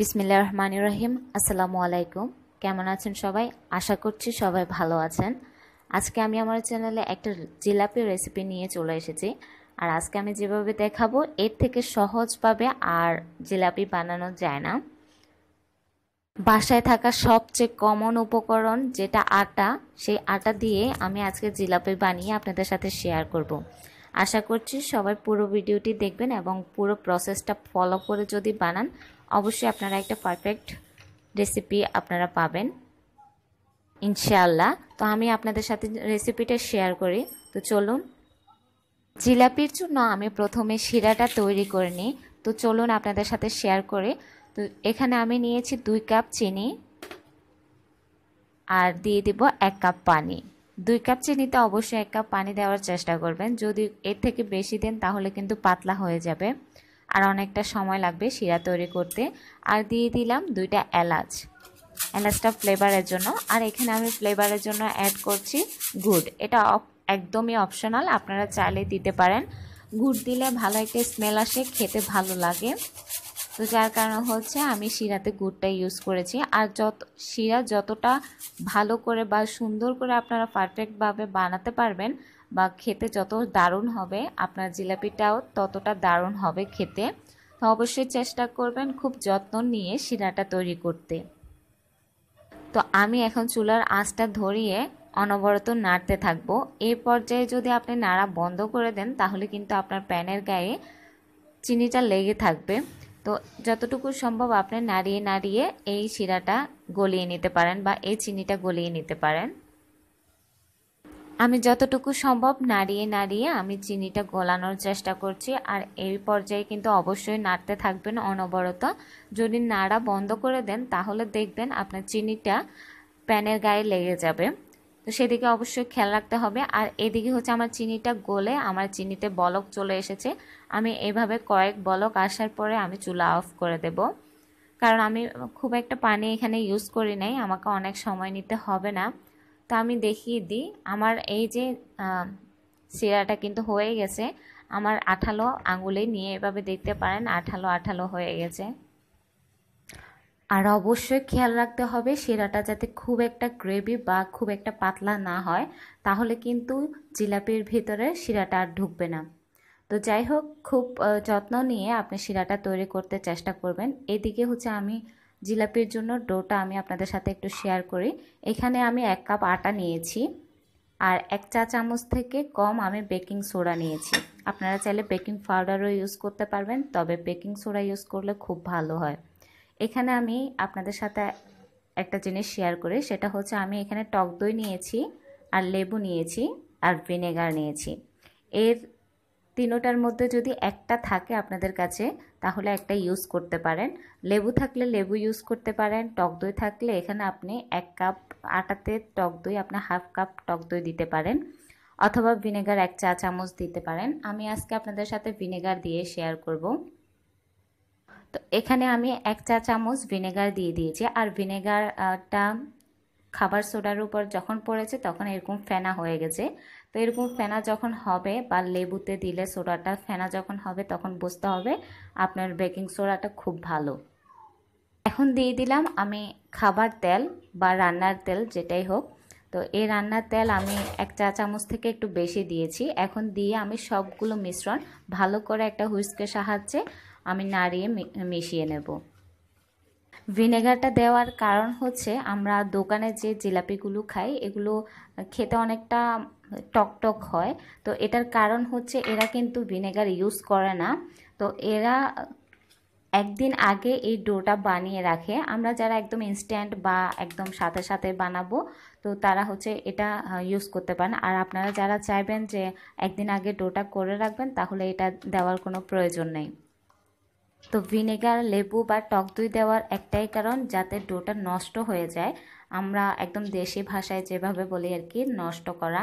বিসমিল্লা রহমান রহিম আসসালামু আলাইকুম কেমন আছেন সবাই আশা করছি সবাই ভালো আছেন আজকে আমি আমার চ্যানেলে একটা জিলাপি রেসিপি নিয়ে চলে এসেছি আর আজকে আমি যেভাবে দেখাবো এর থেকে সহজভাবে আর জিলাপি বানানো যায় না বাসায় থাকা সবচেয়ে কমন উপকরণ যেটা আটা সেই আটা দিয়ে আমি আজকে জিলাপি বানিয়ে আপনাদের সাথে শেয়ার করব। আশা করছি সবাই পুরো ভিডিওটি দেখবেন এবং পুরো প্রসেসটা ফলো করে যদি বানান অবশ্যই আপনারা একটা পারফেক্ট রেসিপি আপনারা পাবেন ইনশাআল্লাহ তো আমি আপনাদের সাথে রেসিপিটা শেয়ার করি তো চলুন জিলাপির জন্য আমি প্রথমে শিরাটা তৈরি করে নিই তো চলুন আপনাদের সাথে শেয়ার করে তো এখানে আমি নিয়েছি দুই কাপ চিনি আর দিয়ে দেব এক কাপ পানি দুই কাপ চিনিতে অবশ্যই এক কাপ পানি দেওয়ার চেষ্টা করবেন যদি এর থেকে বেশি দেন তাহলে কিন্তু পাতলা হয়ে যাবে আর অনেকটা সময় লাগবে শিরা তৈরি করতে আর দিয়ে দিলাম দুইটা এলাচ এলাচটা ফ্লেভারের জন্য আর এখানে আমি ফ্লেভারের জন্য অ্যাড করছি গুড় এটা একদমই অপশনাল আপনারা চাইলে দিতে পারেন গুড় দিলে ভালো একটা স্মেল আসে খেতে ভালো লাগে তো যার কারণ হচ্ছে আমি শিরাতে গুড়টা ইউজ করেছি আর যত শিরা যতটা ভালো করে বা সুন্দর করে আপনারা পারফেক্টভাবে বানাতে পারবেন বা খেতে যত দারুণ হবে আপনার জিলাপিটাও ততটা দারুণ হবে খেতে তো অবশ্যই চেষ্টা করবেন খুব যত্ন নিয়ে শিরাটা তৈরি করতে তো আমি এখন চুলার আঁচটা ধরিয়ে অনবরত নাড়তে থাকবো এই পর্যায়ে যদি আপনি নাড়া বন্ধ করে দেন তাহলে কিন্তু আপনার প্যানের গায়ে চিনিটা লেগে থাকবে তো যতটুকু সম্ভব আপনি নাড়িয়ে নাড়িয়ে এই শিরাটা গলিয়ে নিতে পারেন বা এই চিনিটা গলিয়ে নিতে পারেন আমি যতটুকু সম্ভব নাড়িয়ে নাড়িয়ে আমি চিনিটা গলানোর চেষ্টা করছি আর এই পর্যায়ে কিন্তু অবশ্যই নাড়তে থাকবেন অনবরত যদি নাড়া বন্ধ করে দেন তাহলে দেখবেন আপনার চিনিটা প্যানের গায়ে লেগে যাবে তো সেদিকে অবশ্যই খেয়াল রাখতে হবে আর এদিকে হচ্ছে আমার চিনিটা গলে আমার চিনিতে বলক চলে এসেছে আমি এভাবে কয়েক বলক আসার পরে আমি চুলা অফ করে দেব কারণ আমি খুব একটা পানি এখানে ইউজ করি নাই আমাকে অনেক সময় নিতে হবে না তো আমি দেখিয়ে দিই আমার এই যে সিরাটা কিন্তু হয়ে গেছে আমার আঠালো আঙুলে নিয়ে এভাবে দেখতে পারেন আঠালো আঠালো হয়ে গেছে আর অবশ্যই খেয়াল রাখতে হবে শিরাটা যাতে খুব একটা গ্রেভি বা খুব একটা পাতলা না হয় তাহলে কিন্তু জিলাপির ভিতরে শিরাটা আর ঢুকবে না তো যাই হোক খুব যত্ন নিয়ে আপনি শিরাটা তৈরি করতে চেষ্টা করবেন এদিকে হচ্ছে আমি জিলাপির জন্য ডোটা আমি আপনাদের সাথে একটু শেয়ার করি এখানে আমি এক কাপ আটা নিয়েছি আর এক চা চামচ থেকে কম আমি বেকিং সোডা নিয়েছি আপনারা চাইলে বেকিং পাউডারও ইউজ করতে পারবেন তবে বেকিং সোডা ইউজ করলে খুব ভালো হয় এখানে আমি আপনাদের সাথে একটা জিনিস শেয়ার করি সেটা হচ্ছে আমি এখানে টক দই নিয়েছি আর লেবু নিয়েছি আর ভিনেগার নিয়েছি এর তিনোটার মধ্যে যদি একটা থাকে আপনাদের কাছে তাহলে একটা ইউজ করতে পারেন লেবু থাকলে লেবু ইউজ করতে পারেন টক দই থাকলে এখানে আপনি এক কাপ আটাতে টক দই আপনি হাফ কাপ টক দই দিতে পারেন অথবা ভিনেগার এক চা চামচ দিতে পারেন আমি আজকে আপনাদের সাথে ভিনেগার দিয়ে শেয়ার করব তো এখানে আমি এক চা চামচ ভিনেগার দিয়ে দিয়েছি আর ভিনেগারটা খাবার সোডার উপর যখন পড়েছে তখন এরকম ফেনা হয়ে গেছে তো এরকম ফেনা যখন হবে বা লেবুতে দিলে সোডাটা ফেনা যখন হবে তখন বুঝতে হবে আপনার বেকিং সোডাটা খুব ভালো এখন দিয়ে দিলাম আমি খাবার তেল বা রান্নার তেল যেটাই হোক তো এই রান্নার তেল আমি এক চা চামচ থেকে একটু বেশি দিয়েছি এখন দিয়ে আমি সবগুলো মিশ্রণ ভালো করে একটা হুইস্কের সাহায্যে আমি নাড়িয়ে মিশিয়ে নেব ভিনেগারটা দেওয়ার কারণ হচ্ছে আমরা দোকানে যে জিলাপিগুলো খাই এগুলো খেতে অনেকটা টকটক হয় তো এটার কারণ হচ্ছে এরা কিন্তু ভিনেগার ইউজ করে না তো এরা একদিন আগে এই ডোটা বানিয়ে রাখে আমরা যারা একদম ইনস্ট্যান্ট বা একদম সাথে সাথে বানাবো তো তারা হচ্ছে এটা ইউজ করতে পারেন আর আপনারা যারা চাইবেন যে একদিন আগে ডোটা করে রাখবেন তাহলে এটা দেওয়ার কোনো প্রয়োজন নেই তো ভিনেগার লেবু বা টক দই দেওয়ার একটাই কারণ যাতে ডোটা নষ্ট হয়ে যায় আমরা একদম দেশি ভাষায় যেভাবে বলি আর কি নষ্ট করা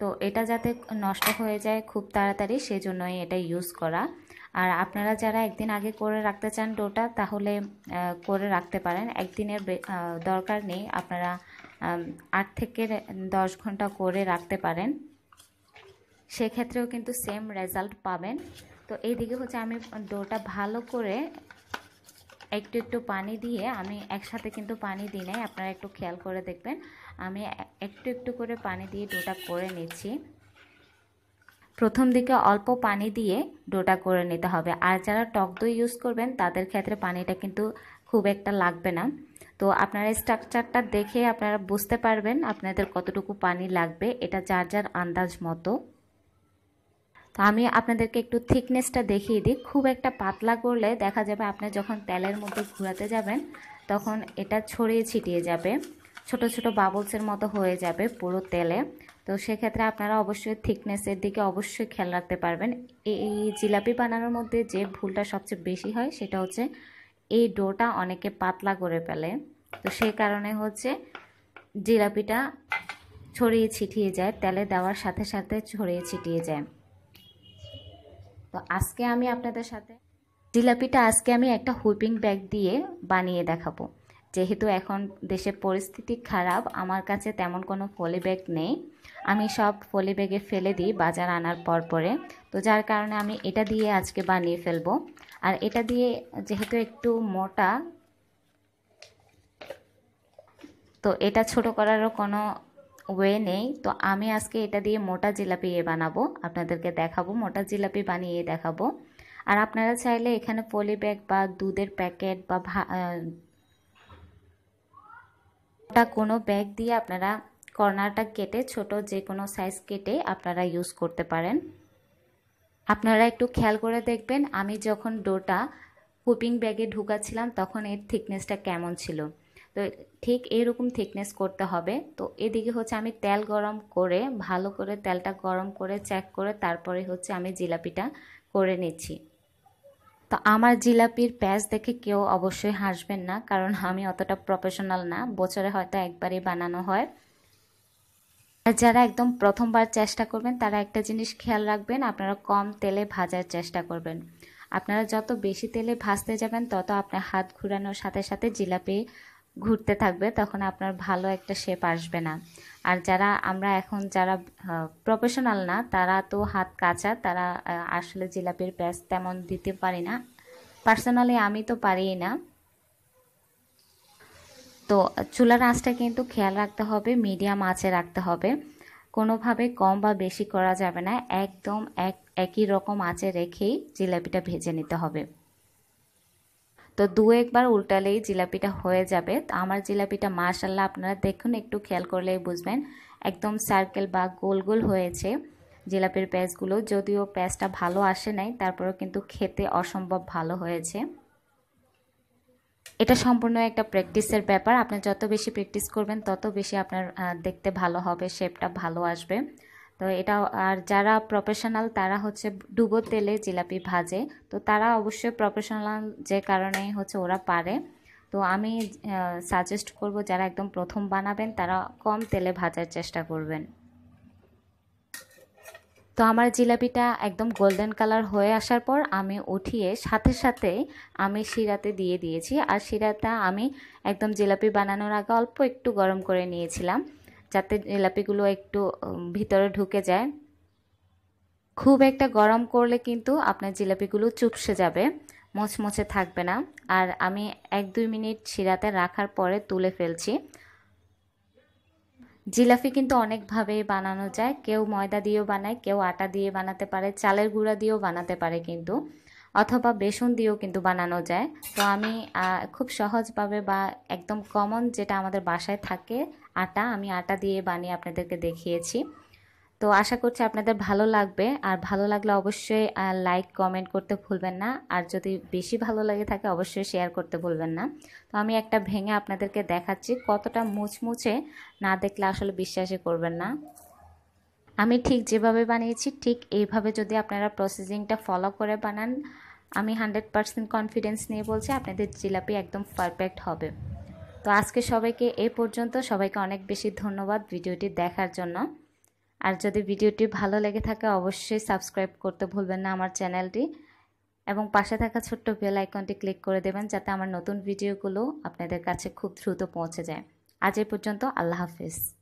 তো এটা যাতে নষ্ট হয়ে যায় খুব তাড়াতাড়ি সেজন্যই এটা ইউজ করা আর আপনারা যারা একদিন আগে করে রাখতে চান ডোটা তাহলে করে রাখতে পারেন একদিনের দরকার নেই আপনারা আট থেকে দশ ঘন্টা করে রাখতে পারেন সেক্ষেত্রেও কিন্তু সেম রেজাল্ট পাবেন তো এইদিকে হচ্ছে আমি ডোটা ভালো করে একটু একটু পানি দিয়ে আমি একসাথে কিন্তু পানি দিই নাই আপনারা একটু খেয়াল করে দেখবেন আমি একটু একটু করে পানি দিয়ে ডোটা করে নিচ্ছি প্রথম দিকে অল্প পানি দিয়ে ডোটা করে নিতে হবে আর যারা টক দই ইউজ করবেন তাদের ক্ষেত্রে পানিটা কিন্তু খুব একটা লাগবে না তো আপনারা স্ট্রাকচারটা দেখে আপনারা বুঝতে পারবেন আপনাদের কতটুকু পানি লাগবে এটা যার যার আন্দাজ মতো তো আমি আপনাদেরকে একটু থিকনেসটা দেখিয়ে দিই খুব একটা পাতলা করলে দেখা যাবে আপনি যখন তেলের মধ্যে ঘুরাতে যাবেন তখন এটা ছড়িয়ে ছিটিয়ে যাবে ছোট ছোট বাবলসের মতো হয়ে যাবে পুরো তেলে তো সেক্ষেত্রে আপনারা অবশ্যই থিকনেসের দিকে অবশ্যই খেয়াল রাখতে পারবেন এই জিলাপি বানানোর মধ্যে যে ভুলটা সবচেয়ে বেশি হয় সেটা হচ্ছে এই ডোটা অনেকে পাতলা করে ফেলে তো সেই কারণে হচ্ছে জিলাপিটা ছড়িয়ে ছিটিয়ে যায় তেলে দেওয়ার সাথে সাথে ছড়িয়ে ছিটিয়ে যায় তো আজকে আমি আপনাদের সাথে জিলাপিটা আজকে আমি একটা হুইপিং ব্যাগ দিয়ে বানিয়ে দেখাবো যেহেতু এখন দেশের পরিস্থিতি খারাপ আমার কাছে তেমন কোনো ফলি ব্যাগ নেই আমি সব ফলি ব্যাগে ফেলে দিই বাজার আনার পর পরে তো যার কারণে আমি এটা দিয়ে আজকে বানিয়ে ফেলবো আর এটা দিয়ে যেহেতু একটু মোটা তো এটা ছোট করারও কোনো ওয়ে নেই তো আমি আজকে এটা দিয়ে মোটা জিলাপি এ বানাবো আপনাদেরকে দেখাবো মোটা জিলাপি বানিয়ে দেখাবো আর আপনারা চাইলে এখানে পলি ব্যাগ বা দুধের প্যাকেট বা ভাটা কোনো ব্যাগ দিয়ে আপনারা কর্নারটা কেটে ছোট যে কোনো সাইজ কেটে আপনারা ইউজ করতে পারেন আপনারা একটু খেয়াল করে দেখবেন আমি যখন ডোটা কুপিং ব্যাগে ঢুকাচ্ছিলাম তখন এর থিকনেসটা কেমন ছিল তো ঠিক এরকম থিকনেস করতে হবে তো এদিকে হচ্ছে আমি তেল গরম করে ভালো করে তেলটা গরম করে চেক করে তারপরে হচ্ছে আমি জিলাপিটা করে নিচ্ছি তো আমার জিলাপির প্যাচ দেখে কেউ অবশ্যই হাসবেন না কারণ আমি অতটা প্রফেশনাল না বছরে হয়তো একবারই বানানো হয় আর যারা একদম প্রথমবার চেষ্টা করবেন তারা একটা জিনিস খেয়াল রাখবেন আপনারা কম তেলে ভাজার চেষ্টা করবেন আপনারা যত বেশি তেলে ভাজতে যাবেন তত আপনার হাত ঘুরানোর সাথে সাথে জিলাপি ঘুরতে থাকবে তখন আপনার ভালো একটা শেপ আসবে না আর যারা আমরা এখন যারা প্রফেশনাল না তারা তো হাত কাঁচা তারা আসলে জিলাপির প্যাস তেমন দিতে পারি না পার্সোনালি আমি তো পারি না তো চুলার আঁচটা কিন্তু খেয়াল রাখতে হবে মিডিয়াম আঁচে রাখতে হবে কোনোভাবে কম বা বেশি করা যাবে না একদম এক একই রকম আঁচে রেখেই জিলাপিটা ভেজে নিতে হবে তো দু একবার উল্টালেই জিলাপিটা হয়ে যাবে আমার জিলাপিটা মাশাল্লাহ আপনারা দেখুন একটু খেয়াল করলেই বুঝবেন একদম সার্কেল বা গোল গোল হয়েছে জিলাপির প্যাঁচগুলো যদিও প্যাঁচটা ভালো আসে নাই তারপরেও কিন্তু খেতে অসম্ভব ভালো হয়েছে এটা সম্পূর্ণ একটা প্র্যাকটিসের ব্যাপার আপনি যত বেশি প্র্যাকটিস করবেন তত বেশি আপনার দেখতে ভালো হবে শেপটা ভালো আসবে তো এটা আর যারা প্রফেশনাল তারা হচ্ছে ডুবো তেলে জিলাপি ভাজে তো তারা অবশ্যই প্রফেশনাল যে কারণে হচ্ছে ওরা পারে তো আমি সাজেস্ট করব যারা একদম প্রথম বানাবেন তারা কম তেলে ভাজার চেষ্টা করবেন তো আমার জিলাপিটা একদম গোল্ডেন কালার হয়ে আসার পর আমি উঠিয়ে সাথে সাথে আমি শিরাতে দিয়ে দিয়েছি আর শিরাটা আমি একদম জিলাপি বানানোর আগে অল্প একটু গরম করে নিয়েছিলাম যাতে জিলাপিগুলো একটু ভিতরে ঢুকে যায় খুব একটা গরম করলে কিন্তু আপনার জিলাপিগুলো চুপসে যাবে মোচমোচে থাকবে না আর আমি এক দুই মিনিট শিরাতে রাখার পরে তুলে ফেলছি জিলাপি কিন্তু অনেকভাবেই বানানো যায় কেউ ময়দা দিয়েও বানায় কেউ আটা দিয়ে বানাতে পারে চালের গুঁড়া দিয়েও বানাতে পারে কিন্তু অথবা বেসন দিয়েও কিন্তু বানানো যায় তো আমি খুব সহজভাবে বা একদম কমন যেটা আমাদের বাসায় থাকে আটা আমি আটা দিয়ে বানিয়ে আপনাদেরকে দেখিয়েছি তো আশা করছি আপনাদের ভালো লাগবে আর ভালো লাগলে অবশ্যই লাইক কমেন্ট করতে ভুলবেন না আর যদি বেশি ভালো লাগে থাকে অবশ্যই শেয়ার করতে ভুলবেন না তো আমি একটা ভেঙে আপনাদেরকে দেখাচ্ছি কতটা মুচমুচে না দেখলে আসলে বিশ্বাসই করবেন না আমি ঠিক যেভাবে বানিয়েছি ঠিক এইভাবে যদি আপনারা প্রসেসিংটা ফলো করে বানান আমি হান্ড্রেড পারসেন্ট কনফিডেন্স নিয়ে বলছি আপনাদের জিলাপি একদম পারফেক্ট হবে তো আজকে সবাইকে এ পর্যন্ত সবাইকে অনেক বেশি ধন্যবাদ ভিডিওটি দেখার জন্য আর যদি ভিডিওটি ভালো লেগে থাকে অবশ্যই সাবস্ক্রাইব করতে ভুলবেন না আমার চ্যানেলটি এবং পাশে থাকা ছোট্ট বেল আইকনটি ক্লিক করে দেবেন যাতে আমার নতুন ভিডিওগুলো আপনাদের কাছে খুব দ্রুত পৌঁছে যায় আজ এ পর্যন্ত আল্লাহ হাফেজ